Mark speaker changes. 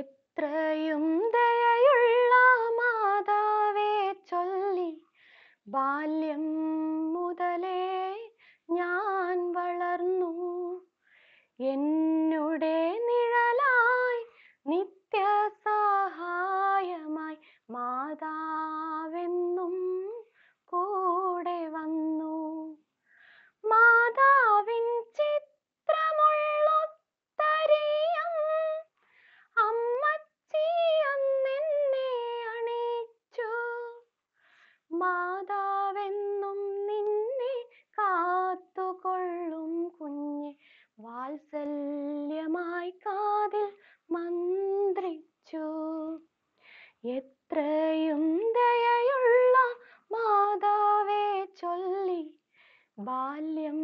Speaker 1: എത്രയും ദയുള്ള മാതാവേ ചൊല്ലി ബാല്യം മുതലേ ഞാൻ വളർന്നു എന്നുടെ നിഴലായി നിത്യസഹായമായി മാതാ വാത്സല്യമായി കാതിൽ മന്ത്രിച്ചു എത്രയും ദയയുള്ള മാതാവേ ചൊല്ലി ബാല്യം